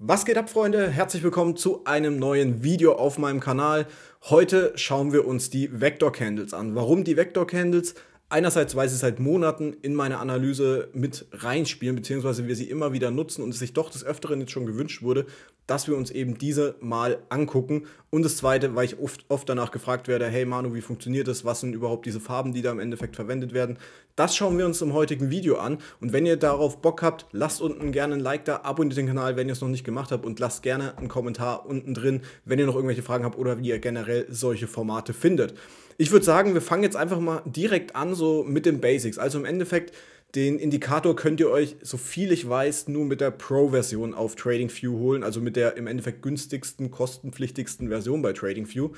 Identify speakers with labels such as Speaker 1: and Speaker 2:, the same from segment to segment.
Speaker 1: Was geht ab, Freunde? Herzlich willkommen zu einem neuen Video auf meinem Kanal. Heute schauen wir uns die Vector Candles an. Warum die Vector Candles? Einerseits, weil sie seit Monaten in meine Analyse mit reinspielen, beziehungsweise wir sie immer wieder nutzen und es sich doch des Öfteren jetzt schon gewünscht wurde, dass wir uns eben diese mal angucken. Und das Zweite, weil ich oft, oft danach gefragt werde, hey Manu, wie funktioniert das? Was sind überhaupt diese Farben, die da im Endeffekt verwendet werden? Das schauen wir uns im heutigen Video an. Und wenn ihr darauf Bock habt, lasst unten gerne ein Like da, abonniert den Kanal, wenn ihr es noch nicht gemacht habt und lasst gerne einen Kommentar unten drin, wenn ihr noch irgendwelche Fragen habt oder wie ihr generell solche Formate findet. Ich würde sagen, wir fangen jetzt einfach mal direkt an so mit den Basics. Also im Endeffekt den Indikator könnt ihr euch, so viel ich weiß, nur mit der Pro-Version auf TradingView holen, also mit der im Endeffekt günstigsten, kostenpflichtigsten Version bei TradingView.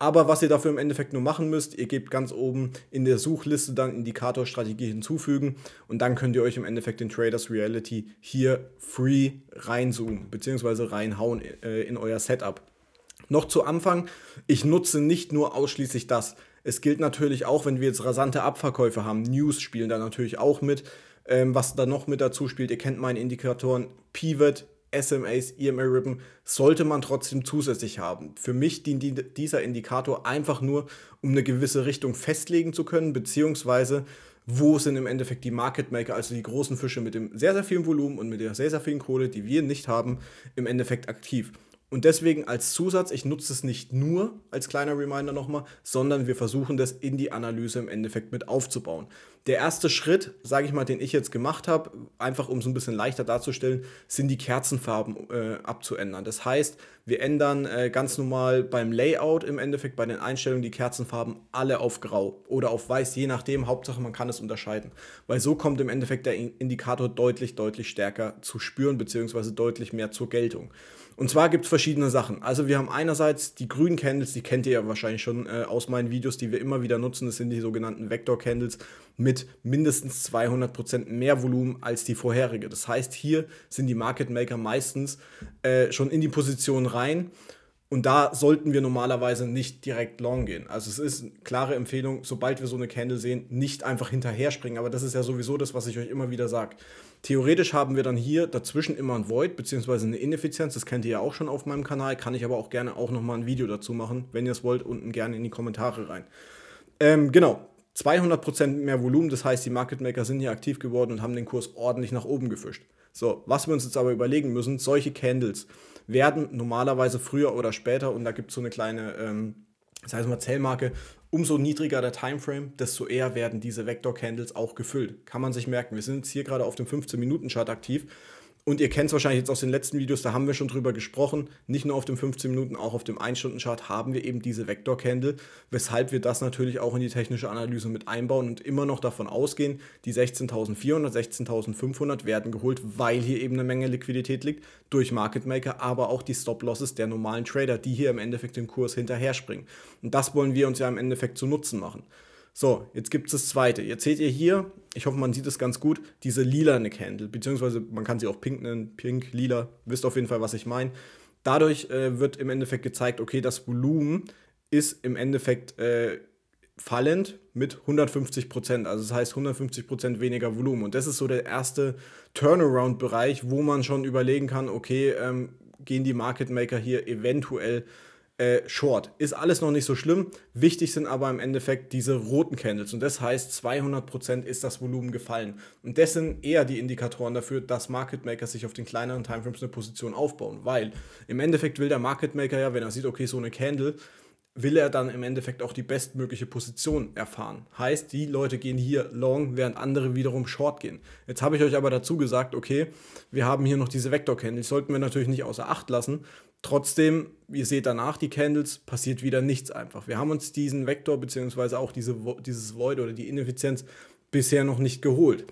Speaker 1: Aber was ihr dafür im Endeffekt nur machen müsst, ihr gebt ganz oben in der Suchliste dann Indikator Strategie hinzufügen und dann könnt ihr euch im Endeffekt den Traders Reality hier free reinzoomen bzw. reinhauen äh, in euer Setup. Noch zu Anfang, ich nutze nicht nur ausschließlich das. Es gilt natürlich auch, wenn wir jetzt rasante Abverkäufe haben. News spielen da natürlich auch mit. Ähm, was da noch mit dazu spielt, ihr kennt meine Indikatoren, Pivot, SMAs, ema Ribbon, sollte man trotzdem zusätzlich haben. Für mich dient die, dieser Indikator einfach nur, um eine gewisse Richtung festlegen zu können, beziehungsweise wo sind im Endeffekt die Market Maker, also die großen Fische mit dem sehr, sehr vielen Volumen und mit der sehr, sehr vielen Kohle, die wir nicht haben, im Endeffekt aktiv. Und deswegen als Zusatz, ich nutze es nicht nur als kleiner Reminder nochmal, sondern wir versuchen das in die Analyse im Endeffekt mit aufzubauen. Der erste Schritt, sage ich mal, den ich jetzt gemacht habe, einfach um es ein bisschen leichter darzustellen, sind die Kerzenfarben äh, abzuändern. Das heißt, wir ändern äh, ganz normal beim Layout im Endeffekt bei den Einstellungen die Kerzenfarben alle auf grau oder auf weiß, je nachdem. Hauptsache, man kann es unterscheiden. Weil so kommt im Endeffekt der Indikator deutlich, deutlich stärker zu spüren, beziehungsweise deutlich mehr zur Geltung. Und zwar gibt es verschiedene Sachen. Also wir haben einerseits die grünen Candles, die kennt ihr ja wahrscheinlich schon äh, aus meinen Videos, die wir immer wieder nutzen. Das sind die sogenannten Vector Candles mit mindestens 200% mehr Volumen als die vorherige. Das heißt, hier sind die Market Maker meistens äh, schon in die Position rein. Und da sollten wir normalerweise nicht direkt long gehen. Also es ist eine klare Empfehlung, sobald wir so eine Candle sehen, nicht einfach hinterher springen. Aber das ist ja sowieso das, was ich euch immer wieder sage. Theoretisch haben wir dann hier dazwischen immer ein Void beziehungsweise eine Ineffizienz. Das kennt ihr ja auch schon auf meinem Kanal. Kann ich aber auch gerne auch nochmal ein Video dazu machen, wenn ihr es wollt, unten gerne in die Kommentare rein. Ähm, genau, 200% mehr Volumen, das heißt, die Market Maker sind hier aktiv geworden und haben den Kurs ordentlich nach oben gefischt. So, was wir uns jetzt aber überlegen müssen, solche Candles werden normalerweise früher oder später, und da gibt es so eine kleine... Ähm, das heißt mal Zählmarke, umso niedriger der Timeframe, desto eher werden diese Vector Candles auch gefüllt. Kann man sich merken. Wir sind jetzt hier gerade auf dem 15-Minuten-Chart aktiv und ihr kennt es wahrscheinlich jetzt aus den letzten Videos, da haben wir schon drüber gesprochen. Nicht nur auf dem 15 Minuten, auch auf dem 1-Stunden-Chart haben wir eben diese Vektor-Candle, weshalb wir das natürlich auch in die technische Analyse mit einbauen und immer noch davon ausgehen, die 16.400, 16.500 werden geholt, weil hier eben eine Menge Liquidität liegt, durch Market Maker, aber auch die Stop-Losses der normalen Trader, die hier im Endeffekt den Kurs hinterher springen. Und das wollen wir uns ja im Endeffekt zu Nutzen machen. So, jetzt gibt es das zweite. Jetzt seht ihr hier, ich hoffe, man sieht es ganz gut, diese lilane Candle, beziehungsweise man kann sie auch pink nennen, pink, lila, wisst auf jeden Fall, was ich meine. Dadurch äh, wird im Endeffekt gezeigt, okay, das Volumen ist im Endeffekt äh, fallend mit 150 Also das heißt 150 weniger Volumen. Und das ist so der erste Turnaround-Bereich, wo man schon überlegen kann, okay, ähm, gehen die Market Maker hier eventuell äh, short. Ist alles noch nicht so schlimm. Wichtig sind aber im Endeffekt diese roten Candles. Und das heißt, 200% ist das Volumen gefallen. Und das sind eher die Indikatoren dafür, dass Market Maker sich auf den kleineren Timeframes eine Position aufbauen. Weil im Endeffekt will der Market Maker ja, wenn er sieht, okay, so eine Candle, will er dann im Endeffekt auch die bestmögliche Position erfahren. Heißt, die Leute gehen hier long, während andere wiederum short gehen. Jetzt habe ich euch aber dazu gesagt, okay, wir haben hier noch diese Vektor-Candles, sollten wir natürlich nicht außer Acht lassen, Trotzdem, ihr seht danach die Candles, passiert wieder nichts einfach. Wir haben uns diesen Vektor beziehungsweise auch diese, dieses Void oder die Ineffizienz bisher noch nicht geholt.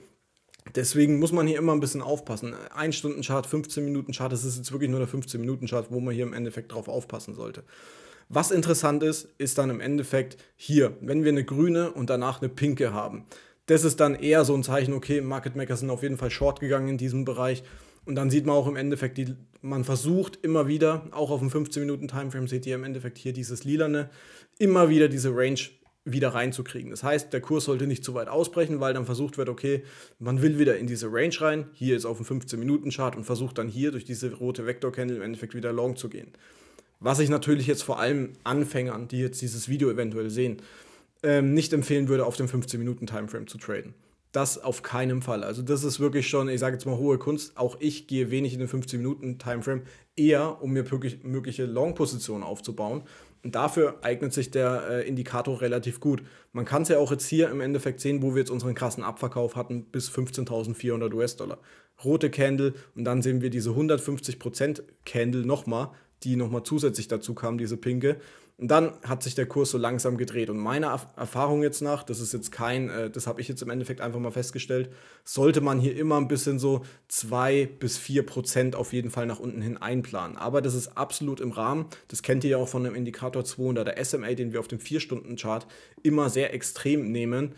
Speaker 1: Deswegen muss man hier immer ein bisschen aufpassen. Ein Stunden Chart, 15 Minuten Chart, das ist jetzt wirklich nur der 15 Minuten Chart, wo man hier im Endeffekt drauf aufpassen sollte. Was interessant ist, ist dann im Endeffekt hier, wenn wir eine grüne und danach eine pinke haben. Das ist dann eher so ein Zeichen, okay, Market Makers sind auf jeden Fall short gegangen in diesem Bereich und dann sieht man auch im Endeffekt, die, man versucht immer wieder, auch auf dem 15-Minuten-Timeframe seht ihr im Endeffekt hier dieses Lilane, immer wieder diese Range wieder reinzukriegen. Das heißt, der Kurs sollte nicht zu weit ausbrechen, weil dann versucht wird, okay, man will wieder in diese Range rein, hier ist auf dem 15-Minuten-Chart und versucht dann hier durch diese rote Vektor-Candle im Endeffekt wieder long zu gehen. Was ich natürlich jetzt vor allem Anfängern, die jetzt dieses Video eventuell sehen, ähm, nicht empfehlen würde, auf dem 15-Minuten-Timeframe zu traden. Das auf keinen Fall. Also das ist wirklich schon, ich sage jetzt mal hohe Kunst. Auch ich gehe wenig in den 15 Minuten Timeframe eher, um mir wirklich mögliche Long-Positionen aufzubauen. Und dafür eignet sich der äh, Indikator relativ gut. Man kann es ja auch jetzt hier im Endeffekt sehen, wo wir jetzt unseren krassen Abverkauf hatten, bis 15.400 US-Dollar. Rote Candle und dann sehen wir diese 150%-Candle nochmal, die nochmal zusätzlich dazu kam, diese pinke. Und dann hat sich der Kurs so langsam gedreht. Und meiner Erfahrung jetzt nach, das ist jetzt kein, äh, das habe ich jetzt im Endeffekt einfach mal festgestellt, sollte man hier immer ein bisschen so zwei bis vier Prozent auf jeden Fall nach unten hin einplanen. Aber das ist absolut im Rahmen. Das kennt ihr ja auch von dem Indikator 200, der SMA, den wir auf dem 4-Stunden-Chart immer sehr extrem nehmen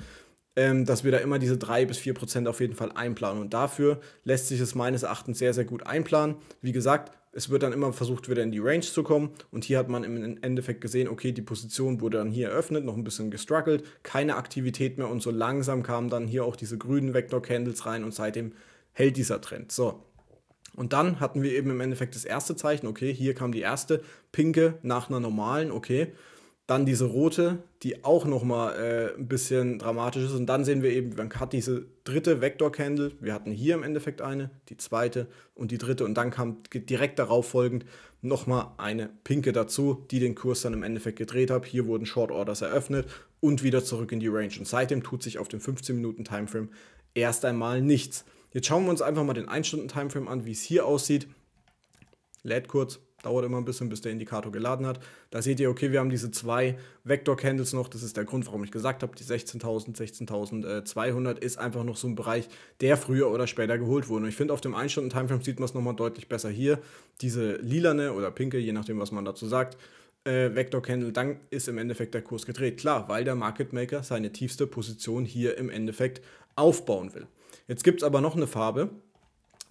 Speaker 1: ähm, dass wir da immer diese 3 bis 4 Prozent auf jeden Fall einplanen. Und dafür lässt sich es meines Erachtens sehr, sehr gut einplanen. Wie gesagt, es wird dann immer versucht, wieder in die Range zu kommen. Und hier hat man im Endeffekt gesehen, okay, die Position wurde dann hier eröffnet, noch ein bisschen gestruggelt, keine Aktivität mehr und so langsam kamen dann hier auch diese grünen Vector-Candles rein und seitdem hält dieser Trend. So. Und dann hatten wir eben im Endeffekt das erste Zeichen, okay, hier kam die erste pinke nach einer normalen, okay. Dann diese rote, die auch nochmal äh, ein bisschen dramatisch ist. Und dann sehen wir eben, man hat diese dritte Vector-Candle. Wir hatten hier im Endeffekt eine, die zweite und die dritte. Und dann kam direkt darauf folgend nochmal eine pinke dazu, die den Kurs dann im Endeffekt gedreht hat. Hier wurden Short Orders eröffnet und wieder zurück in die Range. Und seitdem tut sich auf dem 15-Minuten-Timeframe erst einmal nichts. Jetzt schauen wir uns einfach mal den 1-Stunden-Timeframe an, wie es hier aussieht. Lädt kurz, dauert immer ein bisschen, bis der Indikator geladen hat. Da seht ihr, okay, wir haben diese zwei Vector-Candles noch. Das ist der Grund, warum ich gesagt habe, die 16.000, 16.200 äh, ist einfach noch so ein Bereich, der früher oder später geholt wurde. Und ich finde, auf dem 1-Stunden-Timeframe sieht man es nochmal deutlich besser hier. Diese lilane oder pinke, je nachdem, was man dazu sagt, äh, Vector Candle, dann ist im Endeffekt der Kurs gedreht. Klar, weil der Market Maker seine tiefste Position hier im Endeffekt aufbauen will. Jetzt gibt es aber noch eine Farbe,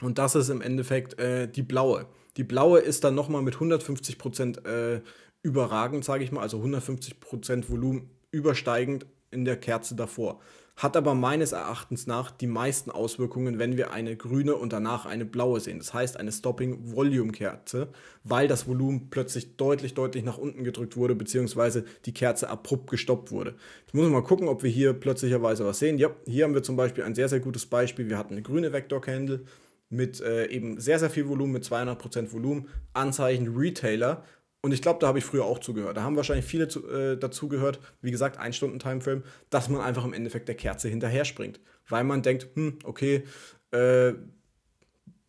Speaker 1: und das ist im Endeffekt äh, die blaue. Die blaue ist dann nochmal mit 150 Prozent äh, überragend, sage ich mal, also 150 Prozent Volumen übersteigend in der Kerze davor. Hat aber meines Erachtens nach die meisten Auswirkungen, wenn wir eine grüne und danach eine blaue sehen. Das heißt eine Stopping Volume Kerze, weil das Volumen plötzlich deutlich, deutlich nach unten gedrückt wurde, beziehungsweise die Kerze abrupt gestoppt wurde. Jetzt muss man mal gucken, ob wir hier plötzlicherweise was sehen. Ja, hier haben wir zum Beispiel ein sehr, sehr gutes Beispiel. Wir hatten eine grüne Vector Candle mit äh, eben sehr, sehr viel Volumen, mit 200% Volumen, Anzeichen Retailer. Und ich glaube, da habe ich früher auch zugehört. Da haben wahrscheinlich viele zu, äh, dazu gehört, wie gesagt, ein Stunden Timeframe, dass man einfach im Endeffekt der Kerze hinterher springt. Weil man denkt, hm, okay, äh,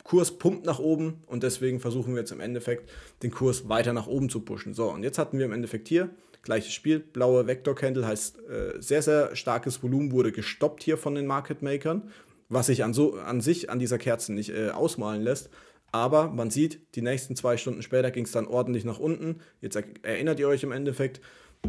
Speaker 1: Kurs pumpt nach oben und deswegen versuchen wir jetzt im Endeffekt den Kurs weiter nach oben zu pushen. So, und jetzt hatten wir im Endeffekt hier gleiches Spiel, blaue Vector Candle heißt äh, sehr, sehr starkes Volumen wurde gestoppt hier von den Market Makern was sich an, so, an sich an dieser Kerze nicht äh, ausmalen lässt. Aber man sieht, die nächsten zwei Stunden später ging es dann ordentlich nach unten. Jetzt er erinnert ihr euch im Endeffekt.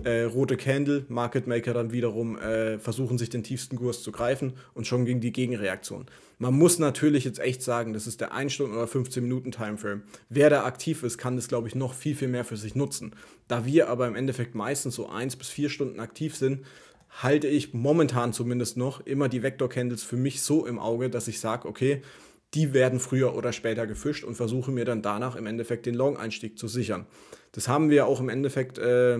Speaker 1: Äh, rote Candle, Market Maker dann wiederum äh, versuchen sich den tiefsten Kurs zu greifen und schon ging die Gegenreaktion. Man muss natürlich jetzt echt sagen, das ist der 1 Stunden oder 15 Minuten Timeframe. Wer da aktiv ist, kann das glaube ich noch viel, viel mehr für sich nutzen. Da wir aber im Endeffekt meistens so 1 bis 4 Stunden aktiv sind, halte ich momentan zumindest noch immer die Vector-Candles für mich so im Auge, dass ich sage, okay, die werden früher oder später gefischt und versuche mir dann danach im Endeffekt den Long-Einstieg zu sichern. Das haben wir auch im Endeffekt äh,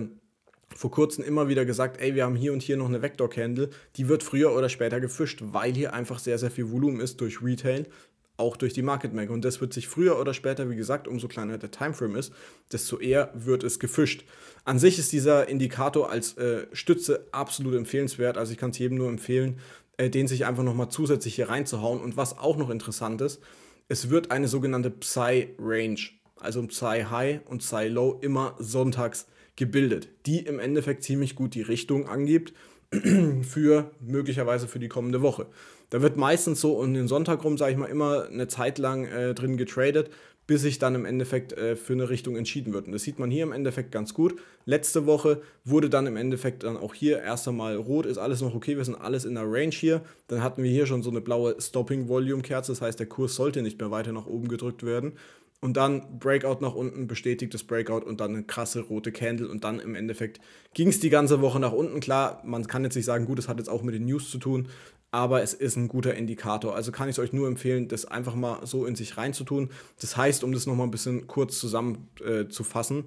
Speaker 1: vor kurzem immer wieder gesagt, ey, wir haben hier und hier noch eine Vector-Candle, die wird früher oder später gefischt, weil hier einfach sehr, sehr viel Volumen ist durch Retail, auch durch die Market Maker. Und das wird sich früher oder später, wie gesagt, umso kleiner der Timeframe ist, desto eher wird es gefischt. An sich ist dieser Indikator als äh, Stütze absolut empfehlenswert. Also ich kann es jedem nur empfehlen, äh, den sich einfach nochmal zusätzlich hier reinzuhauen. Und was auch noch interessant ist, es wird eine sogenannte Psy-Range, also Psy-High und Psy-Low, immer sonntags gebildet, die im Endeffekt ziemlich gut die Richtung angibt für möglicherweise für die kommende Woche. Da wird meistens so um den Sonntag rum, sage ich mal, immer eine Zeit lang äh, drin getradet, bis sich dann im Endeffekt äh, für eine Richtung entschieden wird. Und das sieht man hier im Endeffekt ganz gut. Letzte Woche wurde dann im Endeffekt dann auch hier erst einmal rot, ist alles noch okay, wir sind alles in der Range hier. Dann hatten wir hier schon so eine blaue Stopping-Volume-Kerze, das heißt, der Kurs sollte nicht mehr weiter nach oben gedrückt werden. Und dann Breakout nach unten, bestätigtes Breakout und dann eine krasse rote Candle. Und dann im Endeffekt ging es die ganze Woche nach unten. Klar, man kann jetzt nicht sagen, gut, das hat jetzt auch mit den News zu tun aber es ist ein guter Indikator. Also kann ich es euch nur empfehlen, das einfach mal so in sich reinzutun. Das heißt, um das nochmal ein bisschen kurz zusammenzufassen, äh,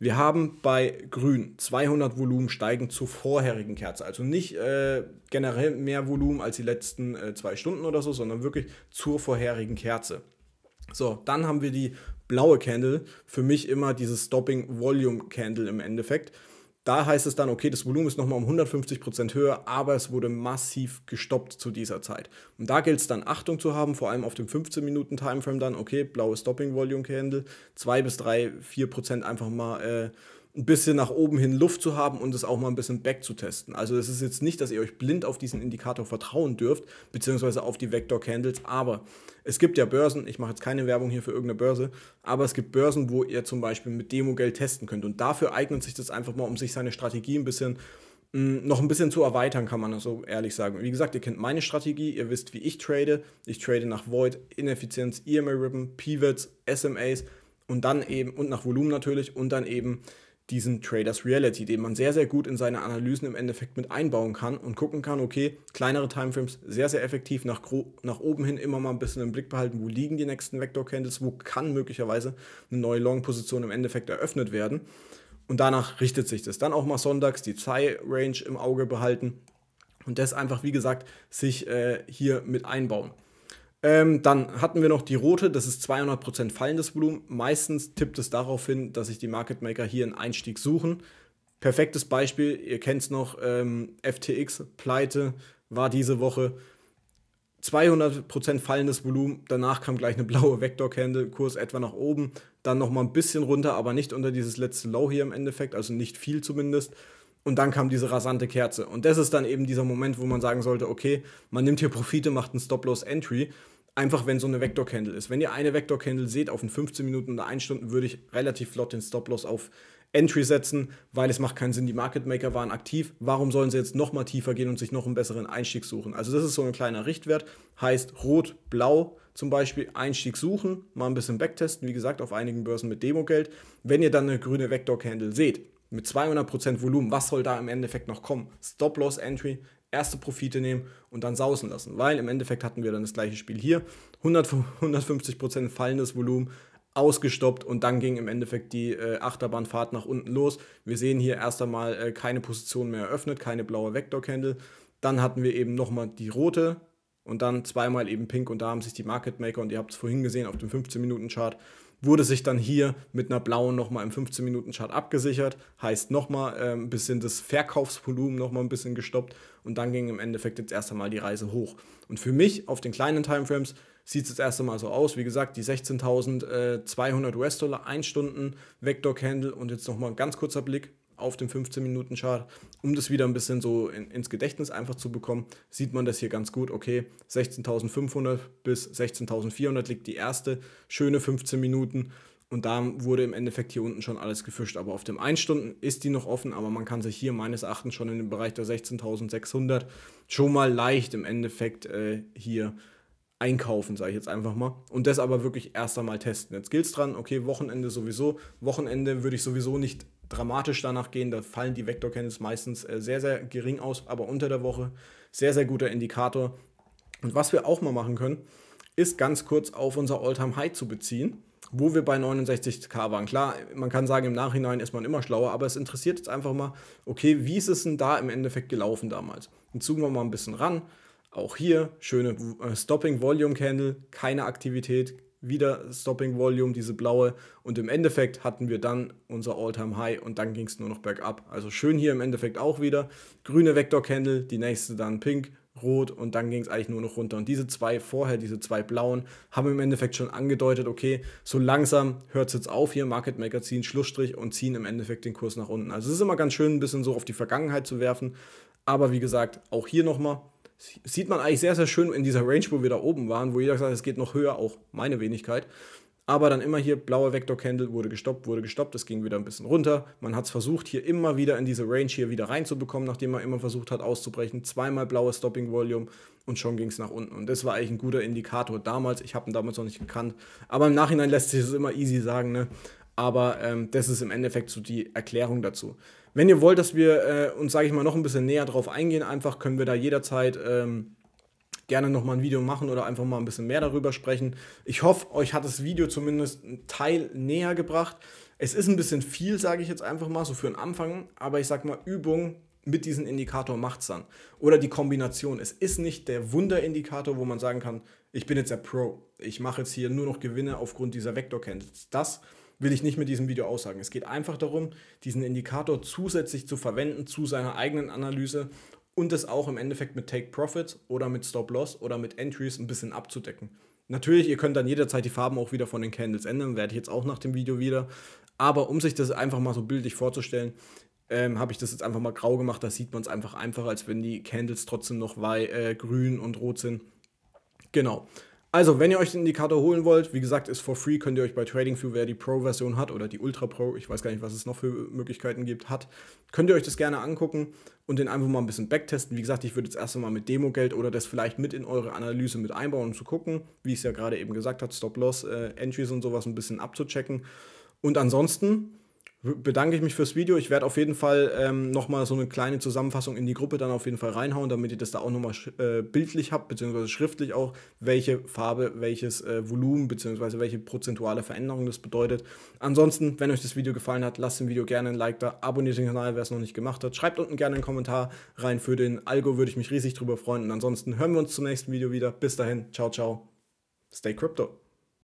Speaker 1: wir haben bei Grün 200 Volumen steigend zur vorherigen Kerze. Also nicht äh, generell mehr Volumen als die letzten äh, zwei Stunden oder so, sondern wirklich zur vorherigen Kerze. So, dann haben wir die blaue Candle. Für mich immer dieses Stopping Volume Candle im Endeffekt. Da heißt es dann, okay, das Volumen ist nochmal um 150% höher, aber es wurde massiv gestoppt zu dieser Zeit. Und da gilt es dann Achtung zu haben, vor allem auf dem 15-Minuten-Timeframe dann, okay, blaues Stopping-Volume-Candle, 2 bis 3, 4% einfach mal äh, ein bisschen nach oben hin Luft zu haben und es auch mal ein bisschen back zu testen. Also es ist jetzt nicht, dass ihr euch blind auf diesen Indikator vertrauen dürft, beziehungsweise auf die Vector Candles, aber es gibt ja Börsen, ich mache jetzt keine Werbung hier für irgendeine Börse, aber es gibt Börsen, wo ihr zum Beispiel mit Demogeld testen könnt und dafür eignet sich das einfach mal, um sich seine Strategie ein bisschen mm, noch ein bisschen zu erweitern, kann man das so ehrlich sagen. Wie gesagt, ihr kennt meine Strategie, ihr wisst, wie ich trade. Ich trade nach Void, Ineffizienz, ema ribbon Pivots, SMAs und dann eben, und nach Volumen natürlich, und dann eben diesen Traders Reality, den man sehr, sehr gut in seine Analysen im Endeffekt mit einbauen kann und gucken kann, okay, kleinere Timeframes sehr, sehr effektiv nach, nach oben hin immer mal ein bisschen im Blick behalten, wo liegen die nächsten Vector Candles, wo kann möglicherweise eine neue Long-Position im Endeffekt eröffnet werden. Und danach richtet sich das. Dann auch mal sonntags die Zeit-Range im Auge behalten und das einfach, wie gesagt, sich äh, hier mit einbauen. Ähm, dann hatten wir noch die rote, das ist 200% fallendes Volumen. Meistens tippt es darauf hin, dass sich die Market Maker hier einen Einstieg suchen. Perfektes Beispiel, ihr kennt es noch, ähm, FTX, Pleite war diese Woche. 200% fallendes Volumen, danach kam gleich eine blaue Vector-Candle, Kurs etwa nach oben, dann nochmal ein bisschen runter, aber nicht unter dieses letzte Low hier im Endeffekt, also nicht viel zumindest. Und dann kam diese rasante Kerze. Und das ist dann eben dieser Moment, wo man sagen sollte, okay, man nimmt hier Profite, macht einen Stop-Loss-Entry. Einfach wenn so eine Vector-Candle ist. Wenn ihr eine Vector-Candle seht, auf den 15 Minuten oder 1 Stunden würde ich relativ flott den Stop-Loss auf Entry setzen, weil es macht keinen Sinn, die Market Maker waren aktiv. Warum sollen sie jetzt nochmal tiefer gehen und sich noch einen besseren Einstieg suchen? Also das ist so ein kleiner Richtwert, heißt rot, blau zum Beispiel Einstieg suchen, mal ein bisschen backtesten, wie gesagt, auf einigen Börsen mit Demogeld. Wenn ihr dann eine grüne Vector Candle seht, mit 200% Volumen, was soll da im Endeffekt noch kommen? Stop-Loss-Entry, erste Profite nehmen und dann sausen lassen, weil im Endeffekt hatten wir dann das gleiche Spiel hier, 100, 150% fallendes Volumen, ausgestoppt und dann ging im Endeffekt die äh, Achterbahnfahrt nach unten los. Wir sehen hier erst einmal äh, keine Position mehr eröffnet, keine blaue Vector-Candle, dann hatten wir eben nochmal die rote und dann zweimal eben pink und da haben sich die Market Maker und ihr habt es vorhin gesehen auf dem 15-Minuten-Chart wurde sich dann hier mit einer blauen nochmal im 15-Minuten-Chart abgesichert, heißt nochmal äh, ein bisschen das Verkaufsvolumen nochmal ein bisschen gestoppt und dann ging im Endeffekt jetzt erst einmal die Reise hoch. Und für mich auf den kleinen Timeframes sieht es jetzt erst einmal so aus, wie gesagt, die 16.200 äh, US-Dollar, 1 Stunden Vector Candle und jetzt nochmal ein ganz kurzer Blick auf dem 15-Minuten-Chart, um das wieder ein bisschen so in, ins Gedächtnis einfach zu bekommen, sieht man das hier ganz gut. Okay, 16.500 bis 16.400 liegt die erste, schöne 15 Minuten. Und da wurde im Endeffekt hier unten schon alles gefischt. Aber auf dem 1 Stunden ist die noch offen, aber man kann sich hier meines Erachtens schon in dem Bereich der 16.600 schon mal leicht im Endeffekt äh, hier einkaufen, sage ich jetzt einfach mal. Und das aber wirklich erst einmal testen. Jetzt gilt es dran, okay, Wochenende sowieso. Wochenende würde ich sowieso nicht dramatisch danach gehen. Da fallen die Vektorcandles meistens äh, sehr, sehr gering aus, aber unter der Woche sehr, sehr guter Indikator. Und was wir auch mal machen können, ist ganz kurz auf unser all time high zu beziehen, wo wir bei 69k waren. Klar, man kann sagen, im Nachhinein ist man immer schlauer, aber es interessiert jetzt einfach mal, okay, wie ist es denn da im Endeffekt gelaufen damals? Dann zoomen wir mal ein bisschen ran. Auch hier schöne äh, Stopping Volume Candle, keine Aktivität, wieder Stopping Volume, diese blaue. Und im Endeffekt hatten wir dann unser All-Time High und dann ging es nur noch bergab. Also schön hier im Endeffekt auch wieder. Grüne Vector Candle, die nächste dann pink, rot und dann ging es eigentlich nur noch runter. Und diese zwei vorher, diese zwei blauen, haben im Endeffekt schon angedeutet, okay, so langsam hört es jetzt auf hier, Market Maker ziehen Schlussstrich und ziehen im Endeffekt den Kurs nach unten. Also es ist immer ganz schön, ein bisschen so auf die Vergangenheit zu werfen. Aber wie gesagt, auch hier nochmal, Sieht man eigentlich sehr, sehr schön in dieser Range, wo wir da oben waren, wo jeder gesagt hat, es geht noch höher, auch meine Wenigkeit. Aber dann immer hier blauer Vector Candle wurde gestoppt, wurde gestoppt, es ging wieder ein bisschen runter. Man hat es versucht, hier immer wieder in diese Range hier wieder reinzubekommen, nachdem man immer versucht hat auszubrechen. Zweimal blaues Stopping Volume und schon ging es nach unten. Und das war eigentlich ein guter Indikator damals. Ich habe ihn damals noch nicht gekannt. Aber im Nachhinein lässt sich das immer easy sagen. Ne? Aber ähm, das ist im Endeffekt so die Erklärung dazu. Wenn ihr wollt, dass wir äh, uns, sage ich mal, noch ein bisschen näher drauf eingehen, einfach können wir da jederzeit ähm, gerne nochmal ein Video machen oder einfach mal ein bisschen mehr darüber sprechen. Ich hoffe, euch hat das Video zumindest einen Teil näher gebracht. Es ist ein bisschen viel, sage ich jetzt einfach mal, so für den Anfang, aber ich sage mal, Übung mit diesem Indikator macht es dann. Oder die Kombination. Es ist nicht der Wunderindikator, wo man sagen kann, ich bin jetzt der Pro. Ich mache jetzt hier nur noch Gewinne aufgrund dieser Vektorkenntnis. Das will ich nicht mit diesem Video aussagen. Es geht einfach darum, diesen Indikator zusätzlich zu verwenden zu seiner eigenen Analyse und das auch im Endeffekt mit Take Profits oder mit Stop Loss oder mit Entries ein bisschen abzudecken. Natürlich, ihr könnt dann jederzeit die Farben auch wieder von den Candles ändern, werde ich jetzt auch nach dem Video wieder. Aber um sich das einfach mal so bildlich vorzustellen, ähm, habe ich das jetzt einfach mal grau gemacht. Da sieht man es einfach einfacher, als wenn die Candles trotzdem noch äh, grün und rot sind. Genau. Also, wenn ihr euch den Indikator holen wollt, wie gesagt, ist for free, könnt ihr euch bei TradingView, wer die Pro-Version hat oder die Ultra Pro, ich weiß gar nicht, was es noch für Möglichkeiten gibt, hat, könnt ihr euch das gerne angucken und den einfach mal ein bisschen backtesten. Wie gesagt, ich würde jetzt erst einmal mit Demogeld oder das vielleicht mit in eure Analyse mit einbauen, um zu gucken, wie ich es ja gerade eben gesagt habe, Stop-Loss, äh, Entries und sowas ein bisschen abzuchecken. Und ansonsten bedanke ich mich fürs Video. Ich werde auf jeden Fall ähm, nochmal so eine kleine Zusammenfassung in die Gruppe dann auf jeden Fall reinhauen, damit ihr das da auch nochmal äh, bildlich habt, beziehungsweise schriftlich auch, welche Farbe, welches äh, Volumen, beziehungsweise welche prozentuale Veränderung das bedeutet. Ansonsten, wenn euch das Video gefallen hat, lasst dem Video gerne ein Like da, abonniert den Kanal, wer es noch nicht gemacht hat. Schreibt unten gerne einen Kommentar rein für den Algo, würde ich mich riesig drüber freuen. Und ansonsten hören wir uns zum nächsten Video wieder. Bis dahin, ciao, ciao. Stay Crypto.